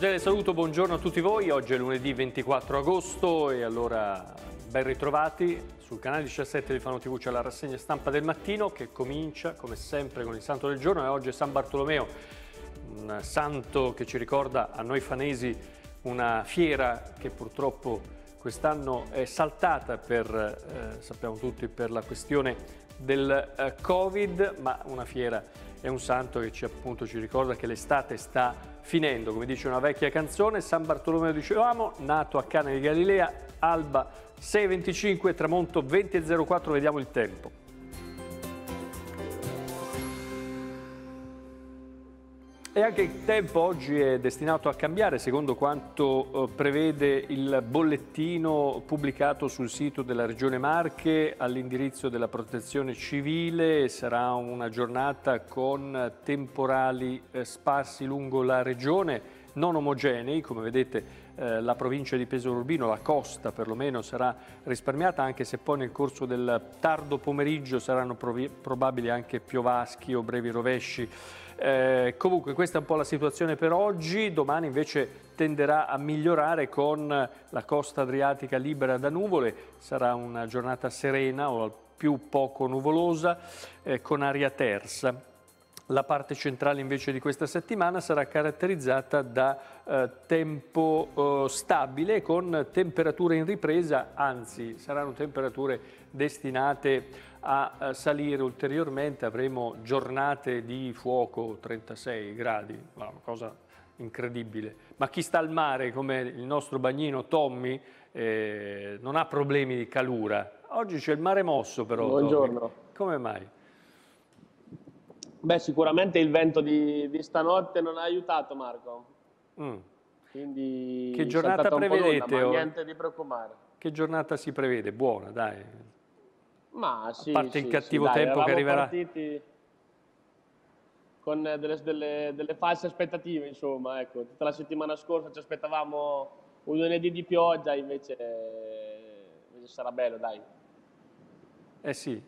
cordiale saluto, buongiorno a tutti voi, oggi è lunedì 24 agosto e allora ben ritrovati sul canale 17 di Fano TV c'è la rassegna stampa del mattino che comincia come sempre con il santo del giorno e oggi è San Bartolomeo, un santo che ci ricorda a noi fanesi una fiera che purtroppo quest'anno è saltata per, eh, sappiamo tutti, per la questione del eh, Covid, ma una fiera è un santo che ci, appunto, ci ricorda che l'estate sta finendo, come dice una vecchia canzone, San Bartolomeo dicevamo, nato a Cana di Galilea, alba 6.25, tramonto 20.04, vediamo il tempo. E anche il tempo oggi è destinato a cambiare secondo quanto eh, prevede il bollettino pubblicato sul sito della Regione Marche all'indirizzo della protezione civile. Sarà una giornata con temporali eh, sparsi lungo la Regione non omogenei, come vedete eh, la provincia di Pesaro Urbino, la costa perlomeno sarà risparmiata anche se poi nel corso del tardo pomeriggio saranno probabili anche piovaschi o brevi rovesci eh, comunque questa è un po' la situazione per oggi, domani invece tenderà a migliorare con la costa adriatica libera da nuvole, sarà una giornata serena o al più poco nuvolosa eh, con aria tersa. La parte centrale invece di questa settimana sarà caratterizzata da eh, tempo eh, stabile con temperature in ripresa, anzi saranno temperature destinate a a eh, salire ulteriormente avremo giornate di fuoco 36 gradi, una cosa incredibile. Ma chi sta al mare come il nostro bagnino Tommy eh, non ha problemi di calura. Oggi c'è il mare mosso però. Buongiorno. Tommy. Come mai? Beh, sicuramente il vento di, di stanotte non ha aiutato Marco. Mm. Quindi che giornata prevedete? Lunga, niente di preoccupare. Che giornata si prevede? Buona, dai. Ma sì, a parte sì, il cattivo sì, tempo dai, che arriverà. partiti con delle, delle, delle, false aspettative, insomma, ecco. Tutta la settimana scorsa ci aspettavamo un lunedì di pioggia, invece, invece sarà bello, dai. Eh sì,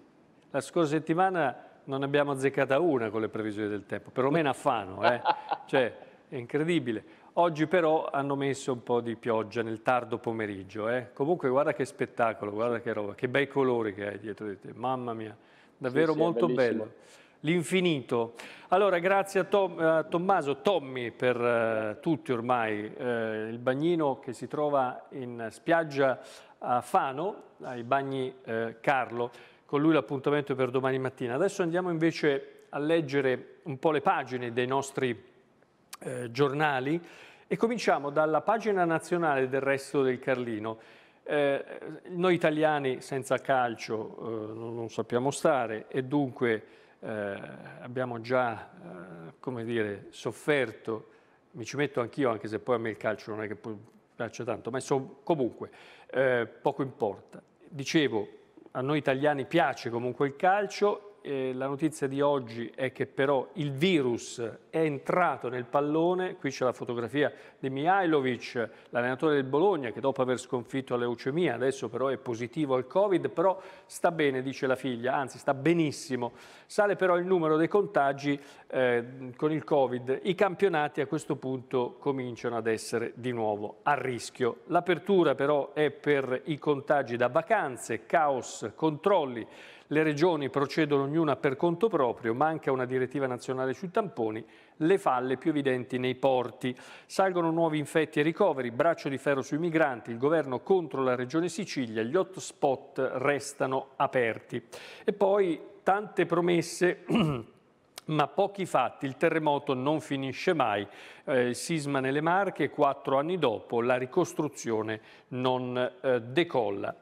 la scorsa settimana non abbiamo azzeccata una con le previsioni del tempo, perlomeno a Fano, eh? cioè è incredibile. Oggi però hanno messo un po' di pioggia nel tardo pomeriggio. Eh. Comunque guarda che spettacolo, guarda che roba, che bei colori che hai dietro di te, mamma mia, davvero sì, sì, molto bello. L'infinito. Allora grazie a, Tom, a, Tommaso, Tommy per uh, tutti ormai, uh, il bagnino che si trova in spiaggia a Fano, ai bagni uh, Carlo, con lui l'appuntamento per domani mattina. Adesso andiamo invece a leggere un po' le pagine dei nostri eh, giornali e cominciamo dalla pagina nazionale del resto del Carlino. Eh, noi italiani senza calcio eh, non, sappiamo stare e dunque eh, abbiamo già eh, come dire, sofferto, mi ci metto anch'io anche se poi a me il calcio non è che piaccia tanto, ma so, comunque eh, poco importa. Dicevo, a noi italiani piace comunque il calcio eh, la notizia di oggi è che però il virus è entrato nel pallone, qui c'è la fotografia di Mihailovic, l'allenatore del Bologna, che dopo aver sconfitto la leucemia, adesso però è positivo al Covid, però sta bene, dice la figlia, anzi sta benissimo. Sale però il numero dei contagi eh, con il Covid. I campionati a questo punto cominciano ad essere di nuovo a rischio. L'apertura però è per i contagi da vacanze, caos, controlli. Le regioni procedono ognuna per conto proprio, manca una direttiva nazionale sui tamponi, le falle più evidenti nei porti. Salgono nuovi infetti e ricoveri, braccio di ferro sui migranti, il governo contro la regione Sicilia, gli hotspot restano aperti. E poi tante promesse... ma pochi fatti, il terremoto non finisce mai, eh, sisma nelle Marche, quattro anni dopo la ricostruzione non eh, decolla.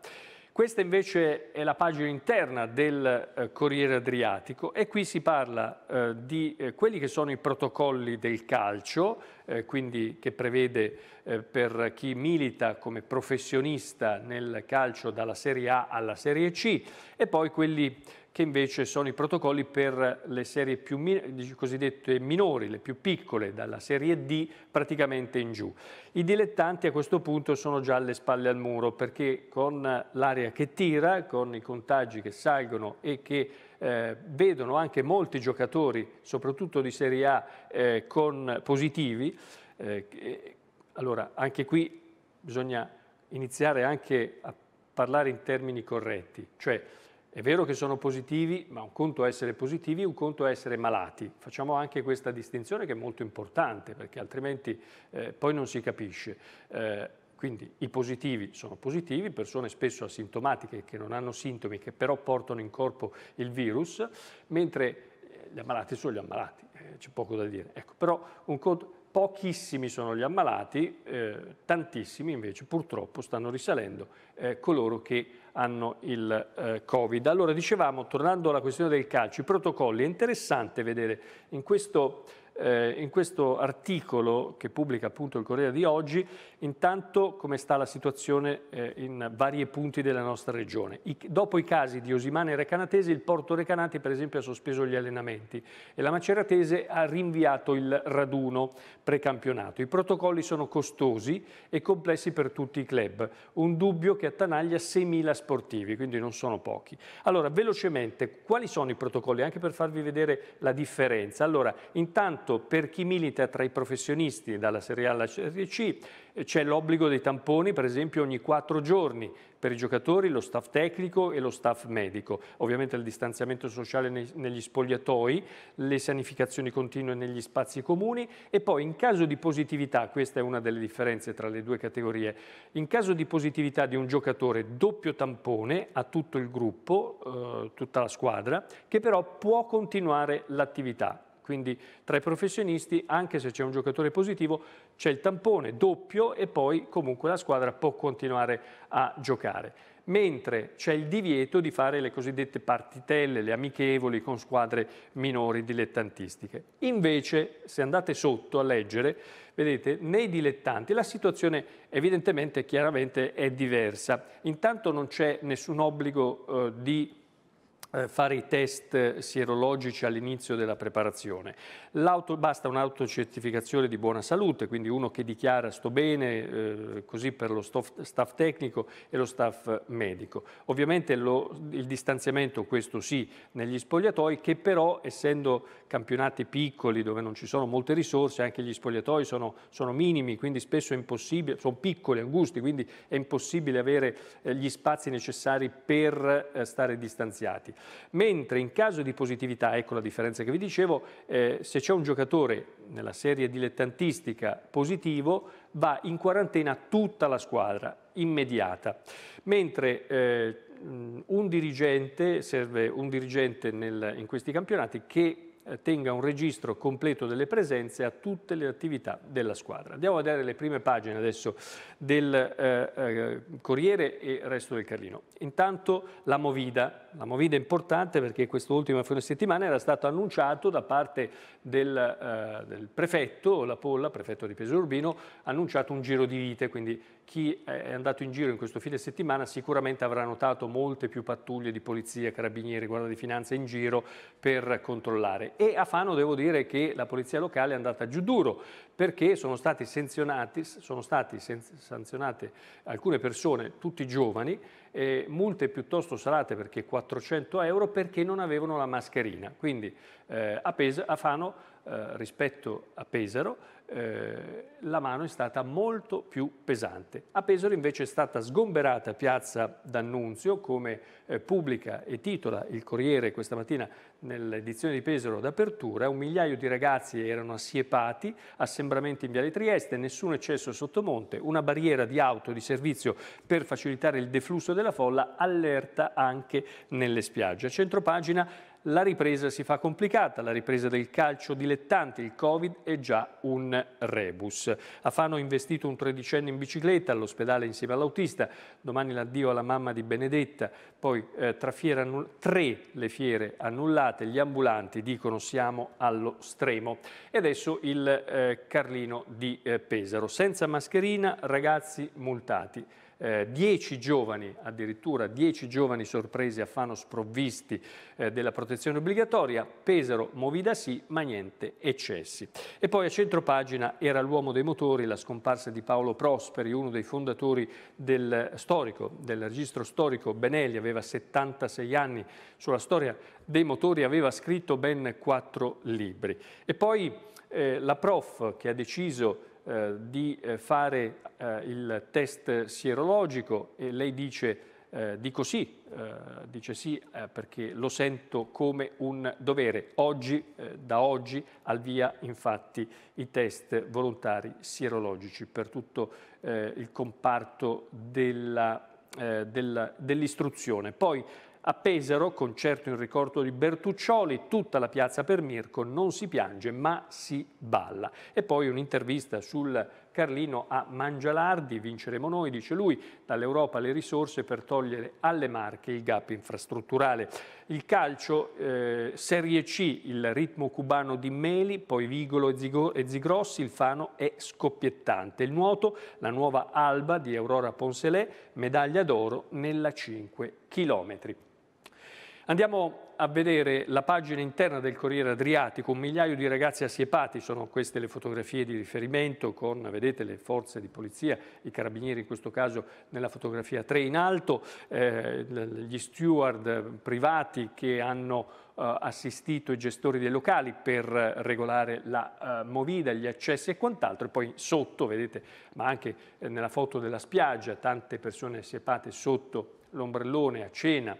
Questa invece è la pagina interna del eh, Corriere Adriatico e qui si parla eh, di eh, quelli che sono i protocolli del calcio, eh, quindi che prevede eh, per chi milita come professionista nel calcio dalla Serie A alla Serie C e poi quelli che invece sono i protocolli per le serie più cosiddette minori, le più piccole, dalla serie D praticamente in giù. I dilettanti a questo punto sono già alle spalle al muro perché con l'area che tira, con i contagi che salgono e che eh, vedono anche molti giocatori, soprattutto di Serie A, eh, con positivi, eh, allora anche qui bisogna iniziare anche a parlare in termini corretti, cioè è vero che sono positivi, ma un conto è essere positivi, un conto è essere malati. Facciamo anche questa distinzione che è molto importante perché altrimenti eh, poi non si capisce. Eh, quindi i positivi sono positivi, persone spesso asintomatiche che non hanno sintomi, che però portano in corpo il virus, mentre eh, gli ammalati sono gli ammalati, eh, c'è poco da dire. Ecco, però un conto Pochissimi sono gli ammalati, eh, tantissimi invece purtroppo stanno risalendo eh, coloro che hanno il eh, Covid. Allora dicevamo, tornando alla questione del calcio, i protocolli, è interessante vedere in questo eh, in questo articolo che pubblica appunto il Corriere di oggi, intanto come sta la situazione eh, in vari punti della nostra regione. I, dopo i casi di Osimane e Recanatese, il Porto Recanati per esempio ha sospeso gli allenamenti e la Maceratese ha rinviato il raduno precampionato. I protocolli sono costosi e complessi per tutti i club, un dubbio che attanaglia 6.000 sportivi, quindi non sono pochi. Allora, velocemente, quali sono i protocolli? Anche per farvi vedere la differenza. Allora, intanto campionato per chi milita tra i professionisti dalla Serie A alla Serie C c'è l'obbligo dei tamponi per esempio ogni quattro giorni per i giocatori, lo staff tecnico e lo staff medico. Ovviamente il distanziamento sociale negli spogliatoi, le sanificazioni continue negli spazi comuni e poi in caso di positività, questa è una delle differenze tra le due categorie, in caso di positività di un giocatore doppio tampone a tutto il gruppo, eh, tutta la squadra, che però può continuare l'attività quindi tra i professionisti, anche se c'è un giocatore positivo, c'è il tampone doppio e poi comunque la squadra può continuare a giocare. Mentre c'è il divieto di fare le cosiddette partitelle, le amichevoli con squadre minori dilettantistiche. Invece, se andate sotto a leggere, vedete, nei dilettanti la situazione evidentemente chiaramente è diversa. Intanto non c'è nessun obbligo eh, di eh, fare i test sierologici all'inizio della preparazione. basta un'autocertificazione di buona salute, quindi uno che dichiara sto bene, eh, così per lo staff, staff, tecnico e lo staff medico. Ovviamente lo, il distanziamento, questo sì, negli spogliatoi, che però essendo campionati piccoli dove non ci sono molte risorse, anche gli spogliatoi sono, sono minimi, quindi spesso è impossibile, sono piccoli, angusti, quindi è impossibile avere eh, gli spazi necessari per eh, stare distanziati. Mentre in caso di positività, ecco la differenza che vi dicevo, eh, se c'è un giocatore nella serie dilettantistica positivo, va in quarantena tutta la squadra, immediata. Mentre eh, un dirigente, serve un dirigente nel, in questi campionati che eh, tenga un registro completo delle presenze a tutte le attività della squadra. Andiamo a vedere le prime pagine adesso del eh, eh Corriere e il Resto del Carlino. Intanto la Movida, la Movida è importante perché quest'ultima settimana era stato annunciato da parte del, eh, del prefetto, la Polla, prefetto di Peso Urbino, annunciato un giro di vite, quindi chi è andato in giro in questo fine settimana sicuramente avrà notato molte più pattuglie di polizia, carabinieri, guarda di finanza in giro per controllare. E a Fano devo dire che la polizia locale è andata giù duro perché sono, stati sono state sanzionate alcune persone, tutti giovani, eh, multe piuttosto salate perché 400 euro perché non avevano la mascherina. Quindi eh, a, Pes, a Fano eh, rispetto a Pesaro, eh, la mano è stata molto più pesante. A Pesaro invece è stata sgomberata Piazza D'Annunzio, come eh, pubblica e titola il Corriere questa mattina nell'edizione di Pesaro d'apertura. Un migliaio di ragazzi erano assiepati, assembramenti in Viale Trieste, nessun eccesso sottomonte, una barriera di auto di servizio per facilitare il deflusso della folla, allerta anche nelle spiagge. A centropagina la ripresa si fa complicata, la ripresa del calcio dilettante, il Covid è già un rebus. A Fano ha investito un tredicenne in bicicletta all'ospedale insieme all'autista, domani l'addio alla mamma di Benedetta, poi eh, tra tre le fiere annullate, gli ambulanti dicono siamo allo stremo. E adesso il eh, Carlino di eh, Pesaro, senza mascherina ragazzi multati eh, dieci giovani, addirittura dieci giovani sorpresi a Fano sprovvisti eh, della protezione obbligatoria, Pesaro, Movida sì, ma niente eccessi. E poi a centro pagina era l'uomo dei motori, la scomparsa di Paolo Prosperi, uno dei fondatori del, storico, del registro storico Benelli, aveva 76 anni, sulla storia dei motori aveva scritto ben quattro libri. E poi eh, la prof che ha deciso eh, di eh, fare eh, il test sierologico e lei dice eh, dico sì, dice sì perché lo sento come un dovere. Oggi, da oggi, al via infatti i test volontari sierologici per tutto il comparto della dell'istruzione. Poi a Pesaro, concerto in ricordo di Bertuccioli, tutta la piazza per Mirko, non si piange ma si balla. E poi un'intervista sul Carlino a Mangialardi, vinceremo noi, dice lui, dall'Europa le risorse per togliere alle marche il gap infrastrutturale. Il calcio, eh, Serie C, il ritmo cubano di Meli, poi Vigolo e, Zigo, e Zigrossi, il Fano è scoppiettante. Il nuoto, la nuova alba di Aurora Ponselè, medaglia d'oro nella 5 chilometri. Andiamo a vedere la pagina interna del Corriere Adriatico, un migliaio di ragazzi assiepati, sono queste le fotografie di riferimento con, vedete, le forze di polizia, i carabinieri in questo caso nella fotografia 3 in alto, eh, gli steward privati che hanno eh, assistito i gestori dei locali per regolare la eh, movida, gli accessi e quant'altro, e poi sotto, vedete, ma anche eh, nella foto della spiaggia, tante persone assiepate sotto l'ombrellone a cena,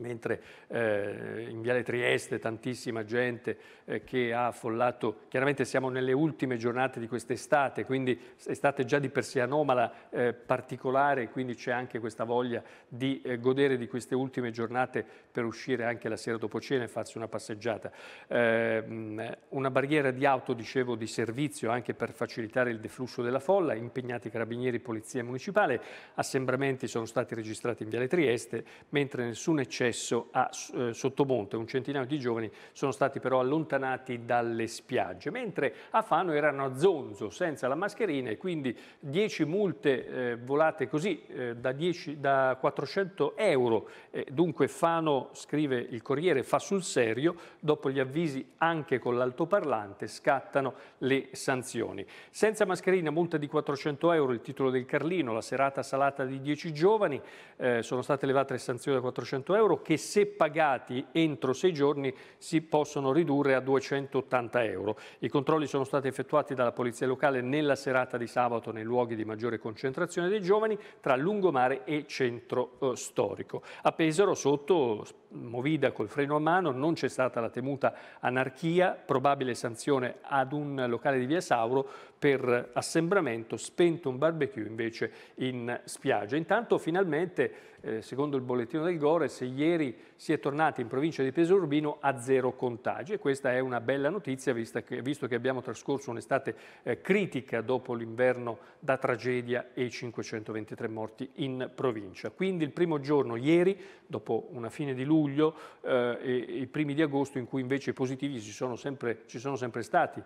mentre eh, in Viale Trieste tantissima gente eh, che ha affollato, chiaramente siamo nelle ultime giornate di quest'estate, quindi estate già di per sé anomala, eh, particolare, quindi c'è anche questa voglia di eh, godere di queste ultime giornate per uscire anche la sera dopo cena e farsi una passeggiata. Ehm, una barriera di auto, dicevo, di servizio anche per facilitare il deflusso della folla, impegnati carabinieri, polizia municipale, assembramenti sono stati registrati in Viale Trieste, mentre nessun eccesso successo a eh, Sottomonte, un centinaio di giovani sono stati però allontanati dalle spiagge, mentre a Fano erano a zonzo senza la mascherina e quindi 10 multe eh, volate così eh, da, 10, da, 400 euro. Eh, dunque Fano, scrive il Corriere, fa sul serio, dopo gli avvisi anche con l'altoparlante scattano le sanzioni. Senza mascherina multa di 400 euro, il titolo del Carlino, la serata salata di 10 giovani, eh, sono state elevate le sanzioni da 400 euro, euro che se pagati entro sei giorni si possono ridurre a 280 euro. I controlli sono stati effettuati dalla Polizia Locale nella serata di sabato nei luoghi di maggiore concentrazione dei giovani tra Lungomare e Centro eh, Storico. A Pesaro sotto movida col freno a mano, non c'è stata la temuta anarchia, probabile sanzione ad un locale di Via Sauro per assembramento, spento un barbecue invece in spiaggia. Intanto finalmente eh, secondo il bollettino del Gores, ieri si è tornati in provincia di Pesorbino a zero contagi e questa è una bella notizia che, visto che abbiamo trascorso un'estate eh, critica dopo l'inverno da tragedia e i 523 morti in provincia. Quindi il primo giorno, ieri, dopo una fine di luglio eh, e i primi di agosto in cui invece i positivi ci sono sempre, ci sono sempre stati,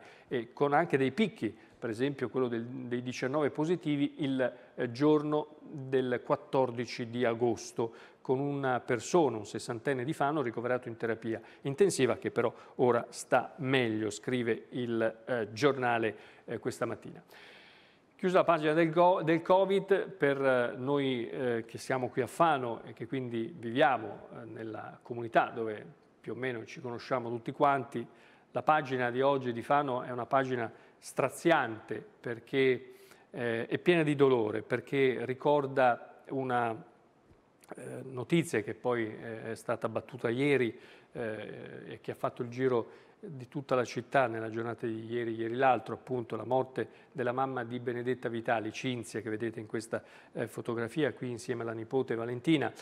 con anche dei picchi per esempio quello del, dei 19 positivi, il eh, giorno del 14 di agosto, con una persona, un sessantenne di Fano, ricoverato in terapia intensiva, che però ora sta meglio, scrive il eh, giornale eh, questa mattina. Chiusa la pagina del, go, del Covid, per eh, noi eh, che siamo qui a Fano e che quindi viviamo eh, nella comunità dove più o meno ci conosciamo tutti quanti, la pagina di oggi di Fano è una pagina straziante perché eh, è piena di dolore, perché ricorda una eh, notizia che poi eh, è stata battuta ieri eh, e che ha fatto il giro di tutta la città nella giornata di ieri, ieri l'altro, appunto la morte della mamma di Benedetta Vitali, Cinzia, che vedete in questa eh, fotografia qui insieme alla nipote Valentina.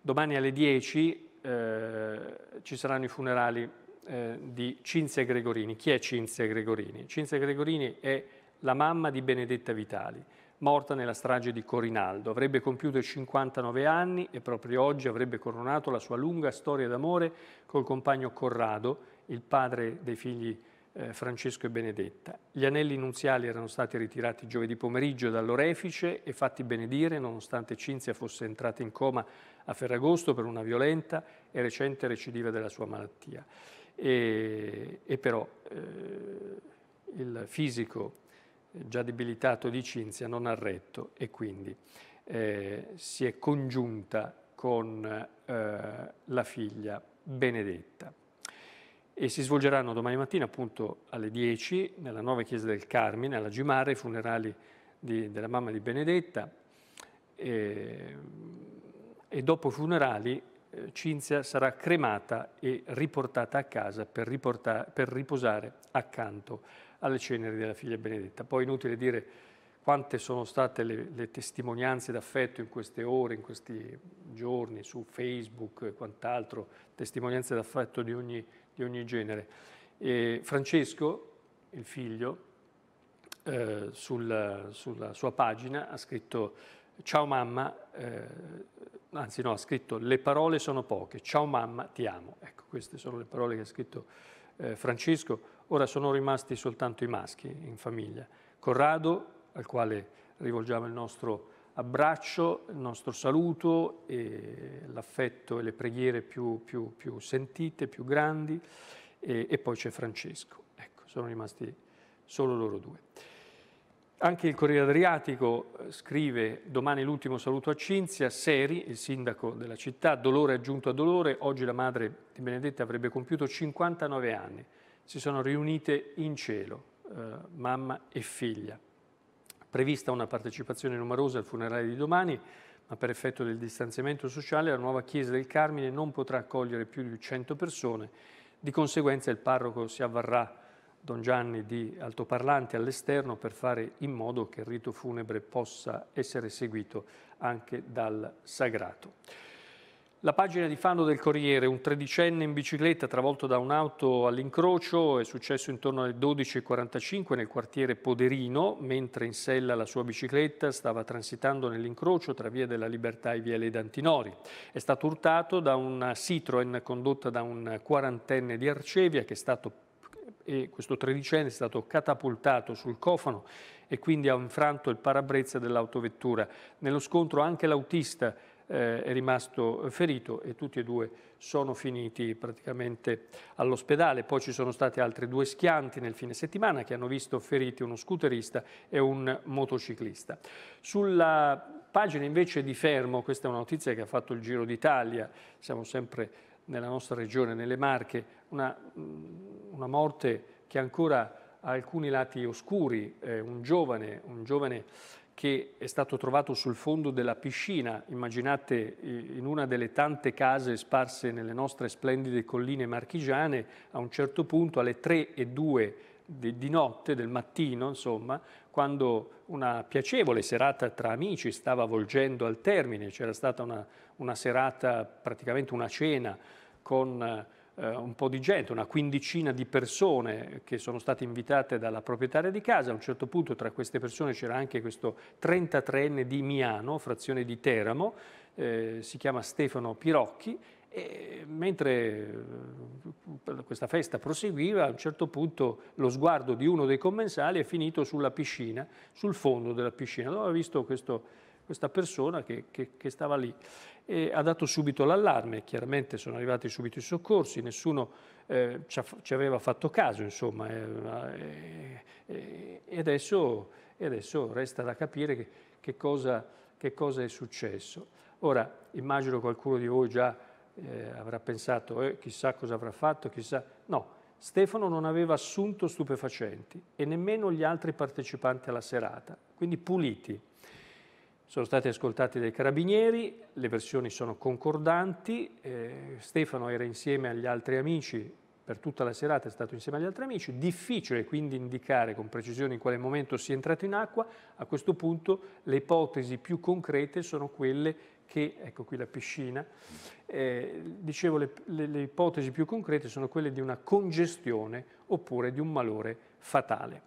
Domani alle 10 eh, ci saranno i funerali eh, di Cinzia Gregorini. Chi è Cinzia Gregorini? Cinzia Gregorini è la mamma di Benedetta Vitali, morta nella strage di Corinaldo. Avrebbe compiuto 59 anni e proprio oggi avrebbe coronato la sua lunga storia d'amore col compagno Corrado, il padre dei figli eh, Francesco e Benedetta. Gli anelli nuziali erano stati ritirati giovedì pomeriggio dall'orefice e fatti benedire nonostante Cinzia fosse entrata in coma a Ferragosto per una violenta e recente recidiva della sua malattia e, e però eh, il fisico già debilitato di Cinzia non ha retto e quindi eh, si è congiunta con eh, la figlia Benedetta. E si svolgeranno domani mattina appunto alle 10 nella nuova chiesa del Carmine, alla Gimare, i funerali di, della mamma di Benedetta e, e dopo i funerali eh, Cinzia sarà cremata e riportata a casa per, per riposare accanto alle ceneri della figlia Benedetta. Poi inutile dire quante sono state le, le testimonianze d'affetto in queste ore, in questi giorni, su Facebook e quant'altro, testimonianze d'affetto di, di ogni, genere. E Francesco, il figlio, eh, sulla, sulla sua pagina ha scritto Ciao mamma, eh, anzi no, ha scritto le parole sono poche, ciao mamma, ti amo. Ecco, queste sono le parole che ha scritto eh, Francesco. Ora sono rimasti soltanto i maschi in famiglia. Corrado, al quale rivolgiamo il nostro abbraccio, il nostro saluto, l'affetto e le preghiere più, più, più sentite, più grandi, e, e poi c'è Francesco. Ecco, sono rimasti solo loro due. Anche il Corriere Adriatico eh, scrive domani l'ultimo saluto a Cinzia, Seri, il sindaco della città, dolore aggiunto a dolore, oggi la madre di Benedetta avrebbe compiuto 59 anni, si sono riunite in cielo, eh, mamma e figlia. Prevista una partecipazione numerosa al funerale di domani, ma per effetto del distanziamento sociale la nuova chiesa del Carmine non potrà accogliere più di 100 persone, di conseguenza il parroco si avvarrà Don Gianni di altoparlanti all'esterno per fare in modo che il rito funebre possa essere seguito anche dal sagrato. La pagina di Fano del Corriere, un tredicenne in bicicletta travolto da un'auto all'incrocio, è successo intorno alle 12.45 nel quartiere Poderino, mentre in sella la sua bicicletta stava transitando nell'incrocio tra Via della Libertà e Viale Dantinori. È stato urtato da una Citroen condotta da un quarantenne di Arcevia che è stato e questo tredicenne è stato catapultato sul cofano e quindi ha infranto il parabrezza dell'autovettura. Nello scontro anche l'autista eh, è rimasto ferito e tutti e due sono finiti praticamente all'ospedale. Poi ci sono stati altri due schianti nel fine settimana che hanno visto feriti uno scooterista e un motociclista. Sulla pagina invece di Fermo, questa è una notizia che ha fatto il giro d'Italia, siamo sempre nella nostra regione, nelle Marche, una mm, una morte che ancora ha alcuni lati oscuri, eh, un, giovane, un giovane che è stato trovato sul fondo della piscina, immaginate in una delle tante case sparse nelle nostre splendide colline marchigiane, a un certo punto alle 3 e 2 di, di notte, del mattino, insomma, quando una piacevole serata tra amici stava volgendo al termine, c'era stata una, una serata, praticamente una cena con eh, eh, un po' di gente, una quindicina di persone che sono state invitate dalla proprietaria di casa. A un certo punto tra queste persone c'era anche questo 33enne di Miano, frazione di Teramo, eh, si chiama Stefano Pirocchi, e mentre eh, questa festa proseguiva, a un certo punto lo sguardo di uno dei commensali è finito sulla piscina, sul fondo della piscina, dove ha visto questo questa persona che, che, che stava lì. E ha dato subito l'allarme, chiaramente sono arrivati subito i soccorsi, nessuno eh, ci, aveva fatto caso, insomma, e, eh, e, eh, eh, e adesso, adesso, resta da capire che, che, cosa, che cosa è successo. Ora, immagino qualcuno di voi già eh, avrà pensato, eh, chissà cosa avrà fatto, chissà... No, Stefano non aveva assunto stupefacenti e nemmeno gli altri partecipanti alla serata, quindi puliti. Sono stati ascoltati dai carabinieri, le versioni sono concordanti, eh, Stefano era insieme agli altri amici per tutta la serata, è stato insieme agli altri amici, difficile quindi indicare con precisione in quale momento sia entrato in acqua, a questo punto le ipotesi più concrete sono quelle che, ecco qui la piscina, eh, dicevo le, le, le ipotesi più concrete sono quelle di una congestione oppure di un malore fatale.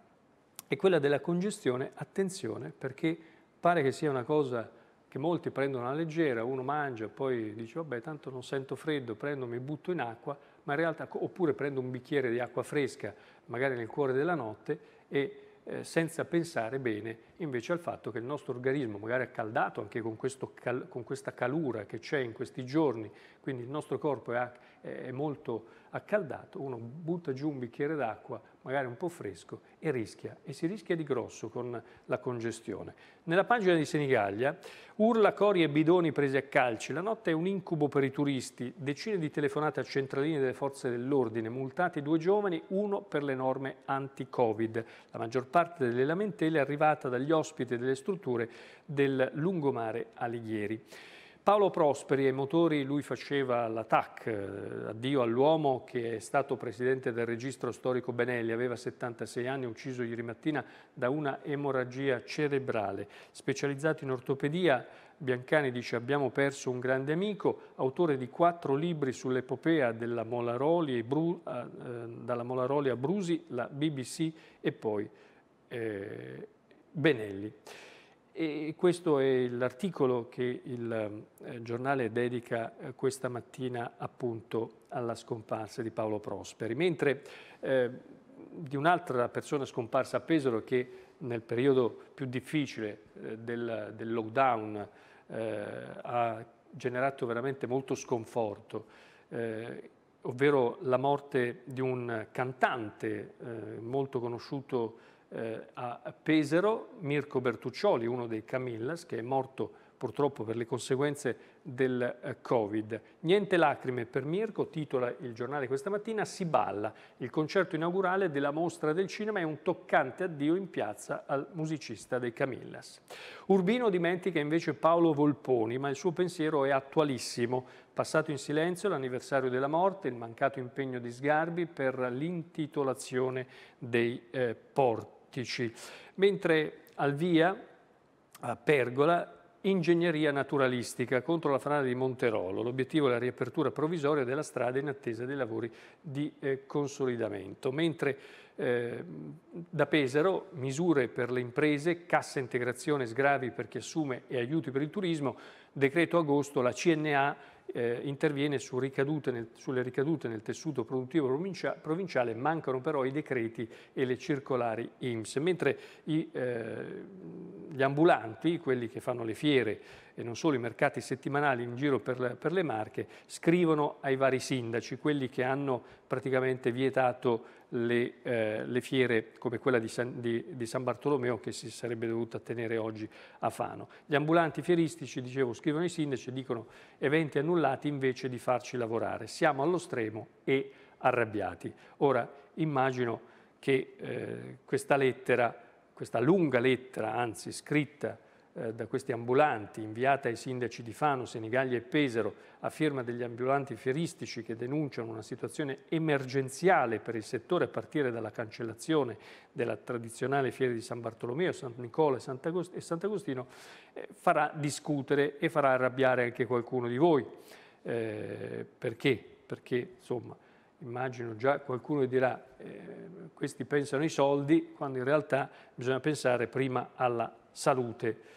E quella della congestione, attenzione, perché Pare che sia una cosa che molti prendono alla leggera, uno mangia, poi dice vabbè tanto non sento freddo, prendo, mi butto in acqua, ma in realtà oppure prendo un bicchiere di acqua fresca, magari nel cuore della notte, e eh, senza pensare bene invece al fatto che il nostro organismo, magari accaldato anche con, cal con questa calura che c'è in questi giorni, quindi il nostro corpo è, è molto accaldato, uno butta giù un bicchiere d'acqua, magari un po' fresco, e rischia, e si rischia di grosso con la congestione. Nella pagina di Senigallia, urla cori e bidoni presi a calci, la notte è un incubo per i turisti, decine di telefonate a centraline delle forze dell'ordine, multati due giovani, uno per le norme anti-covid. La maggior parte delle lamentele è arrivata dagli ospiti delle strutture del lungomare Alighieri. Paolo Prosperi ai motori lui faceva l'attack, eh, addio all'uomo che è stato presidente del registro storico Benelli, aveva 76 anni, ucciso ieri mattina da una emorragia cerebrale. Specializzato in ortopedia, Biancani dice abbiamo perso un grande amico, autore di quattro libri sull'epopea della Molaroli eh, eh, dalla Molaroli a Brusi, la BBC e poi eh, Benelli. E questo è l'articolo che il eh, giornale dedica eh, questa mattina appunto alla scomparsa di Paolo Prosperi, mentre eh, di un'altra persona scomparsa a Pesaro che nel periodo più difficile eh, del, del, lockdown eh, ha generato veramente molto sconforto, eh, ovvero la morte di un cantante molto conosciuto eh, a Pesero Mirko Bertuccioli, uno dei Camillas, che è morto purtroppo per le conseguenze del eh, Covid. Niente lacrime per Mirko, titola il giornale questa mattina, si balla. Il concerto inaugurale della mostra del cinema è un toccante addio in piazza al musicista dei Camillas. Urbino dimentica invece Paolo Volponi, ma il suo pensiero è attualissimo. Passato in silenzio l'anniversario della morte, il mancato impegno di Sgarbi per l'intitolazione dei eh, porti ottici, mentre al via, a Pergola, ingegneria naturalistica contro la frana di Monterolo. L'obiettivo è la riapertura provvisoria della strada in attesa dei lavori di eh, consolidamento. Mentre eh, da Pesaro misure per le imprese, cassa integrazione, sgravi per chi assume e aiuti per il turismo, decreto agosto, la CNA eh, interviene su ricadute nel, sulle ricadute nel tessuto produttivo provincia, provinciale, mancano però i decreti e le circolari IMSS, mentre i, eh, gli ambulanti, quelli che fanno le fiere, e non solo i mercati settimanali in giro per le, per le Marche, scrivono ai vari sindaci, quelli che hanno praticamente vietato le, eh, le, fiere come quella di San, di, di San, Bartolomeo che si sarebbe dovuta tenere oggi a Fano. Gli ambulanti fieristici, dicevo, scrivono ai sindaci e dicono eventi annullati invece di farci lavorare. Siamo allo stremo e arrabbiati. Ora immagino che eh, questa lettera, questa lunga lettera, anzi scritta eh, da questi ambulanti, inviata ai sindaci di Fano, Senigallia e Pesaro, a firma degli ambulanti fieristici che denunciano una situazione emergenziale per il settore a partire dalla cancellazione della tradizionale fiera di San Bartolomeo, San Nicola e Sant'Agostino, eh, farà discutere e farà arrabbiare anche qualcuno di voi. Eh, perché? Perché, insomma, immagino già qualcuno dirà eh, questi pensano ai soldi, quando in realtà bisogna pensare prima alla salute.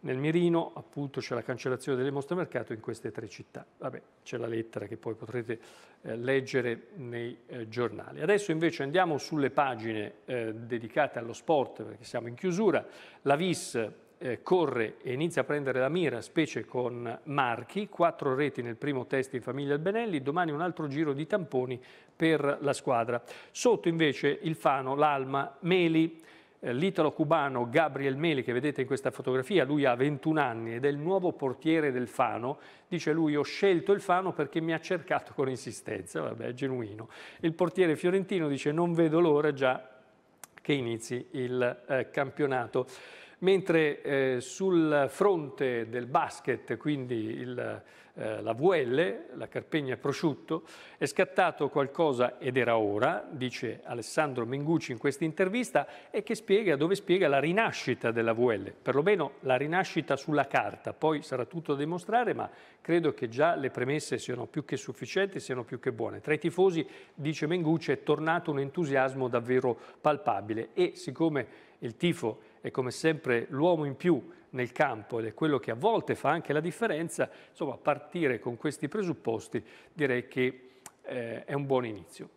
Nel mirino appunto c'è la cancellazione delle mostre mercato in queste tre città. Vabbè, c'è la lettera che poi potrete eh, leggere nei eh, giornali. Adesso invece andiamo sulle pagine eh, dedicate allo sport, perché siamo in chiusura. La VIS eh, corre e inizia a prendere la mira, specie con Marchi, quattro reti nel primo test in famiglia Albenelli, domani un altro giro di tamponi per la squadra. Sotto invece il Fano, l'Alma, Meli, eh, l'italo-cubano Gabriel Meli che vedete in questa fotografia, lui ha 21 anni ed è il nuovo portiere del Fano, dice lui ho scelto il Fano perché mi ha cercato con insistenza, vabbè è genuino. Il portiere fiorentino dice non vedo l'ora già che inizi il eh, campionato mentre eh, sul fronte del basket, quindi il, eh, la VL, la Carpegna Prosciutto, è scattato qualcosa ed era ora, dice Alessandro Mengucci in questa intervista, e che spiega, dove spiega la rinascita della VL, perlomeno la rinascita sulla carta, poi sarà tutto da dimostrare, ma credo che già le premesse siano più che sufficienti, siano più che buone. Tra i tifosi, dice Mengucci, è tornato un entusiasmo davvero palpabile e siccome il tifo è è come sempre l'uomo in più nel campo ed è quello che a volte fa anche la differenza, insomma partire con questi presupposti direi che eh, è un buon inizio.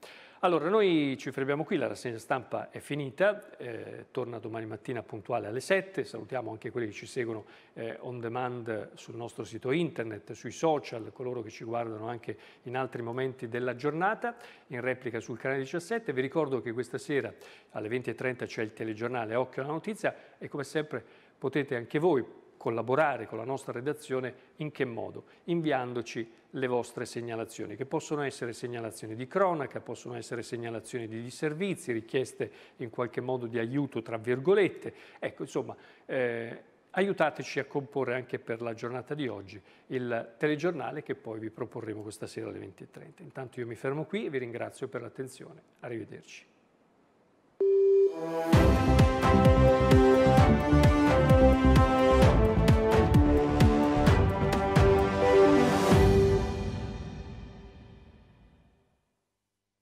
Allora, noi ci fermiamo qui, la rassegna stampa è finita, eh, torna domani mattina puntuale alle 7, salutiamo anche quelli che ci seguono eh, on demand sul nostro sito internet, sui social, coloro che ci guardano anche in altri momenti della giornata, in replica sul canale 17. Vi ricordo che questa sera alle 20.30 c'è il telegiornale Occhio alla notizia e come sempre potete anche voi collaborare con la nostra redazione in che modo? Inviandoci le vostre segnalazioni, che possono essere segnalazioni di cronaca, possono essere segnalazioni di disservizi, richieste in qualche modo di aiuto, tra virgolette. Ecco, insomma, eh, aiutateci a comporre anche per la giornata di oggi il telegiornale che poi vi proporremo questa sera alle 20.30. Intanto io mi fermo qui e vi ringrazio per l'attenzione. Arrivederci.